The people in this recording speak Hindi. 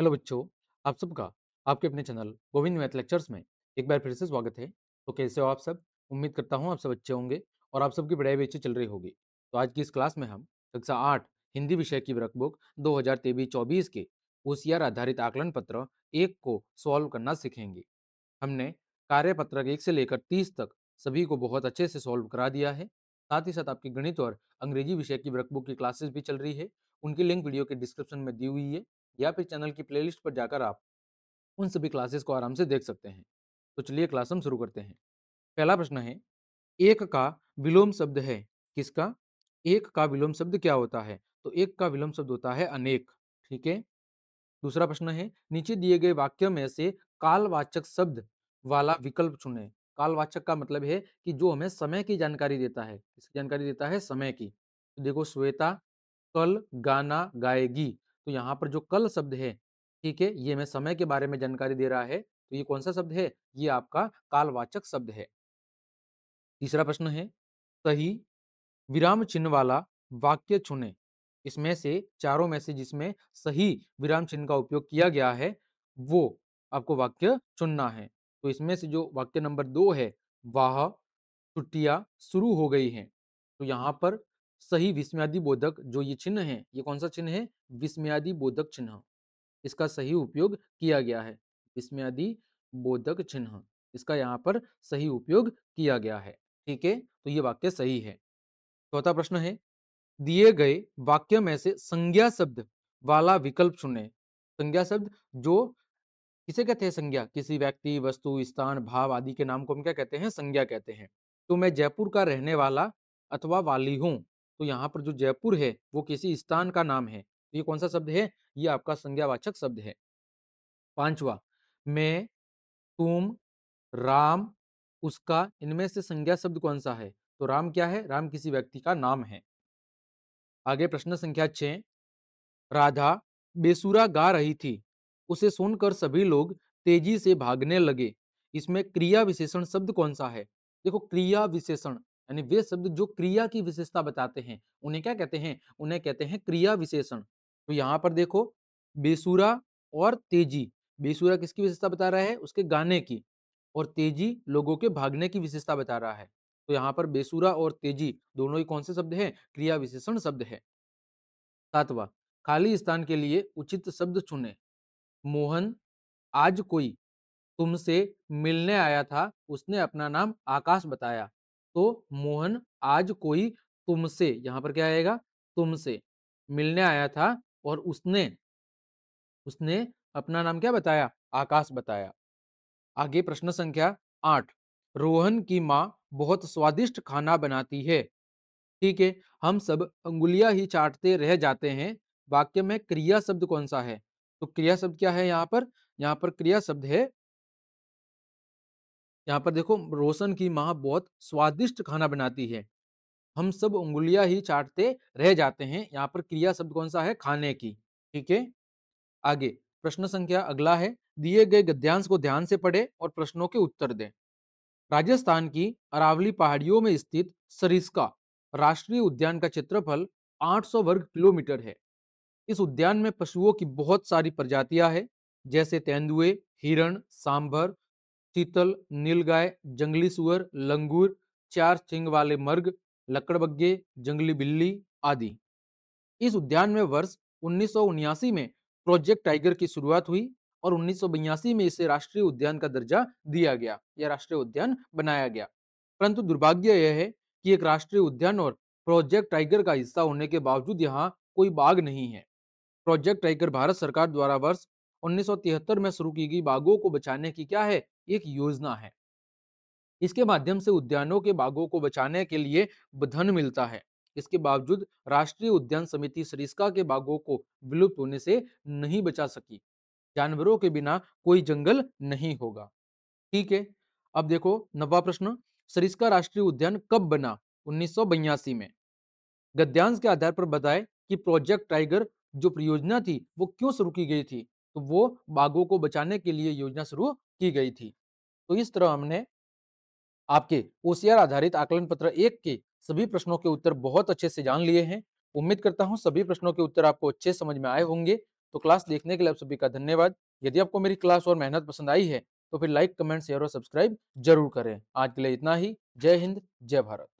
हेलो बच्चों आप सबका आपके अपने चैनल गोविंद मैथ लेक्चर्स में एक बार फिर से स्वागत है तो कैसे हो आप सब उम्मीद करता हूँ आप सब अच्छे होंगे और आप सबकी पढ़ाई भी अच्छी चल रही होगी तो आज की इस क्लास में हम कक्षा आठ हिंदी विषय की वर्क बुक दो हजार तेईस के ओसीआर आधारित आकलन पत्र एक को सॉल्व करना सीखेंगे हमने कार्य पत्रक एक से लेकर तीस तक सभी को बहुत अच्छे से सॉल्व करा दिया है साथ ही साथ आपकी गणित और अंग्रेजी विषय की वर्कबुक की क्लासेस भी चल रही है उनकी लिंक वीडियो के डिस्क्रिप्शन में दी हुई है या फिर चैनल की प्लेलिस्ट पर जाकर आप उन सभी क्लासेस को आराम से देख सकते हैं तो चलिए क्लास हम शुरू करते हैं पहला प्रश्न है एक का विलोम शब्द है किसका एक का विलोम शब्द क्या होता है तो एक का विलोम शब्द होता है अनेक ठीक है दूसरा प्रश्न है नीचे दिए गए वाक्य में से कालवाचक शब्द वाला विकल्प चुने कालवाचक का मतलब है कि जो हमें समय की जानकारी देता है इसकी जानकारी देता है समय की तो देखो श्वेता कल गाना गाएगी तो यहाँ पर जो कल शब्द है ठीक है ये मैं समय के बारे में जानकारी दे रहा है तो ये कौन सा शब्द है ये आपका कालवाचक शब्द है तीसरा प्रश्न है सही विराम चिन्ह वाला वाक्य चुने इसमें से चारों में से जिसमें सही विराम चिन्ह का उपयोग किया गया है वो आपको वाक्य चुनना है तो इसमें से जो वाक्य नंबर दो है वाह छुट्टियां शुरू हो गई हैं तो यहाँ पर सही विस्म्यादि बोधक जो ये चिन्ह है ये कौन सा चिन्ह है विस्म्यादि बोधक चिन्ह इसका सही उपयोग किया गया है विस्म्यादि बोधक चिन्ह इसका यहाँ पर सही उपयोग किया गया है ठीक है तो ये वाक्य सही है चौथा प्रश्न है दिए गए वाक्य में से संज्ञा शब्द वाला विकल्प चुने संज्ञा शब्द जो किसे कहते हैं संज्ञा किसी व्यक्ति वस्तु स्थान भाव आदि के नाम को हम क्या कहते हैं संज्ञा कहते हैं तो मैं जयपुर का रहने वाला अथवा वाली हूँ तो यहाँ पर जो जयपुर है वो किसी स्थान का नाम है तो ये कौन सा शब्द है ये आपका संज्ञावाचक शब्द है पांचवा मैं तुम राम उसका इनमें से संज्ञा शब्द कौन सा है तो राम क्या है राम किसी व्यक्ति का नाम है आगे प्रश्न संख्या छ राधा बेसुरा गा रही थी उसे सुनकर सभी लोग तेजी से भागने लगे इसमें क्रिया विशेषण शब्द कौन सा है देखो क्रिया विशेषण यानी वे शब्द जो क्रिया की विशेषता बताते हैं उन्हें क्या कहते हैं उन्हें कहते हैं क्रिया विशेषण तो यहाँ पर देखो बेसुरा और तेजी बेसुरा किसकी विशेषता बता रहा है उसके गाने की और तेजी लोगों के भागने की विशेषता बता रहा है तो यहाँ पर बेसुरा और तेजी दोनों ही कौन से शब्द हैं क्रिया विशेषण शब्द है सातवा खाली स्थान के लिए उचित शब्द चुने मोहन आज कोई तुमसे मिलने आया था उसने अपना नाम आकाश बताया तो मोहन आज कोई तुमसे यहाँ पर क्या आएगा तुमसे मिलने आया था और उसने उसने अपना नाम क्या बताया आकाश बताया आगे प्रश्न संख्या आठ रोहन की माँ बहुत स्वादिष्ट खाना बनाती है ठीक है हम सब अंगुलिया ही चाटते रह जाते हैं वाक्य में क्रिया शब्द कौन सा है तो क्रिया शब्द क्या है यहाँ पर यहाँ पर क्रिया शब्द है यहाँ पर देखो रोशन की माँ बहुत स्वादिष्ट खाना बनाती है हम सब उंगलियां ही चाटते रह जाते हैं यहाँ पर क्रिया शब्द कौन सा है खाने की ठीक है आगे प्रश्न संख्या अगला है दिए गए गद्यांश को ध्यान से पढ़े और प्रश्नों के उत्तर दें राजस्थान की अरावली पहाड़ियों में स्थित सरिस्का राष्ट्रीय उद्यान का क्षेत्रफल 800 वर्ग किलोमीटर है इस उद्यान में पशुओं की बहुत सारी प्रजातियां हैं जैसे तेंदुए हिरण सांभर चीतल नीलगाय जंगली सुअर लंगूर चार सिंग वाले मर्ग लकड़बग्गे जंगली बिल्ली आदि इस उद्यान में वर्ष उन्नीस में प्रोजेक्ट टाइगर की शुरुआत हुई और उन्नीस में इसे राष्ट्रीय उद्यान का दर्जा दिया गया या राष्ट्रीय उद्यान बनाया गया परंतु दुर्भाग्य यह है कि एक राष्ट्रीय उद्यान और प्रोजेक्ट टाइगर का हिस्सा होने के बावजूद यहाँ कोई बाघ नहीं है प्रोजेक्ट टाइगर भारत सरकार द्वारा वर्ष उन्नीस में शुरू की गई बाघों को बचाने की क्या है एक योजना है इसके माध्यम से उद्यानों के बागों को बचाने के लिए धन मिलता है इसके बावजूद राष्ट्रीय उद्यान समिति सरिस्का के बागों को विलुप्त होने से नहीं बचा सकी जानवरों के बिना कोई जंगल नहीं होगा ठीक है अब देखो नवा प्रश्न सरिस्का राष्ट्रीय उद्यान कब बना उन्नीस में गद्यांश के आधार पर बताए कि प्रोजेक्ट टाइगर जो परियोजना थी वो क्यों शुरू की गई थी तो वो बाघों को बचाने के लिए योजना शुरू की गई थी तो इस तरह हमने आपके ओसीआर आधारित आकलन पत्र एक के सभी प्रश्नों के उत्तर बहुत अच्छे से जान लिए हैं उम्मीद करता हूँ सभी प्रश्नों के उत्तर आपको अच्छे समझ में आए होंगे तो क्लास देखने के लिए आप सभी का धन्यवाद यदि आपको मेरी क्लास और मेहनत पसंद आई है तो फिर लाइक कमेंट शेयर और सब्सक्राइब जरूर करें आज के लिए इतना ही जय हिंद जय भारत